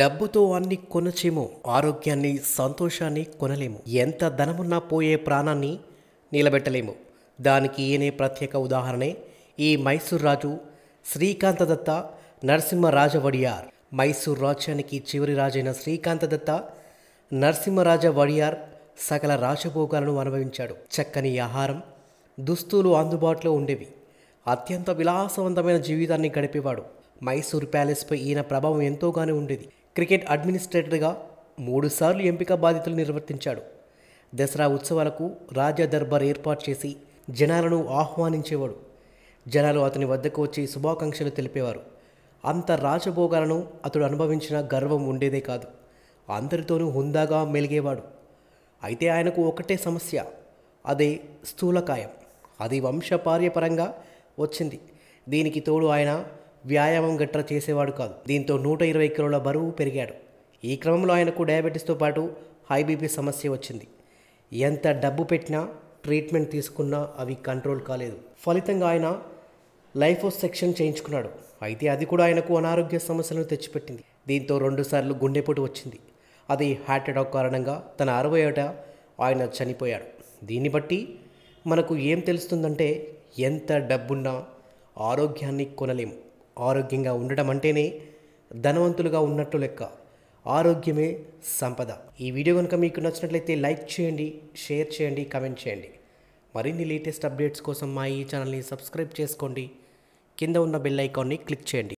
డబ్బుతో అన్ని కొనచేమో ఆరోగ్యాన్ని సంతోషాన్ని కొనలేము ఎంత ధనమున్నా పోయే ప్రాణాన్ని నిలబెట్టలేము దానికి ఈయనే ప్రత్యేక ఉదాహరణే ఈ మైసూర్ రాజు శ్రీకాంతదత్త నరసింహరాజ వడియార్ మైసూర్ రాజ్యానికి చివరి రాజైన శ్రీకాంతదత్త నరసింహరాజ వడియార్ సకల రాజభోగాలను అనుభవించాడు చక్కని ఆహారం దుస్తులు అందుబాటులో ఉండేవి అత్యంత విలాసవంతమైన జీవితాన్ని గడిపేవాడు మైసూర్ ప్యాలెస్పై ఈయన ప్రభావం ఎంతోగానే ఉండేది క్రికెట్ అడ్మినిస్ట్రేటర్గా మూడుసార్లు ఎంపిక బాధ్యతలు నిర్వర్తించాడు దసరా ఉత్సవాలకు రాజా దర్బార్ ఏర్పాటు చేసి జనాలను ఆహ్వానించేవాడు జనాలు అతని వద్దకు వచ్చి శుభాకాంక్షలు తెలిపేవారు అంత రాజభోగాలను అతడు అనుభవించిన గర్వం ఉండేదే కాదు అందరితోనూ హుందాగా మెలిగేవాడు అయితే ఆయనకు ఒకటే సమస్య అదే స్థూలకాయం అది వంశపార్యపరంగా వచ్చింది దీనికి తోడు ఆయన వ్యాయామం గట్రా చేసేవాడు కాదు దీంతో నూట ఇరవై కిలోల బరువు పెరిగాడు ఈ క్రమంలో ఆయనకు డయాబెటీస్తో పాటు హై బీపీ సమస్య వచ్చింది ఎంత డబ్బు పెట్టినా ట్రీట్మెంట్ తీసుకున్నా అవి కంట్రోల్ కాలేదు ఫలితంగా ఆయన లైఫ్ సెక్షన్ చేయించుకున్నాడు అయితే అది కూడా ఆయనకు అనారోగ్య సమస్యలను తెచ్చిపెట్టింది దీంతో రెండుసార్లు గుండెపోటు వచ్చింది అది హార్ట్ అటాక్ కారణంగా తన అరవై ఏట ఆయన చనిపోయాడు దీన్ని బట్టి మనకు ఏం తెలుస్తుందంటే ఎంత డబ్బున్నా ఆరోగ్యాన్ని కొనలేము ఆరోగ్యంగా ఉండటం అంటేనే ధనవంతులుగా ఉన్నట్టు లెక్క ఆరోగ్యమే సంపద ఈ వీడియో కనుక మీకు నచ్చినట్లయితే లైక్ చేయండి షేర్ చేయండి కమెంట్ చేయండి మరిన్ని లేటెస్ట్ అప్డేట్స్ కోసం మా ఈ ఛానల్ని సబ్స్క్రైబ్ చేసుకోండి కింద ఉన్న బెల్ ఐకాన్ని క్లిక్ చేయండి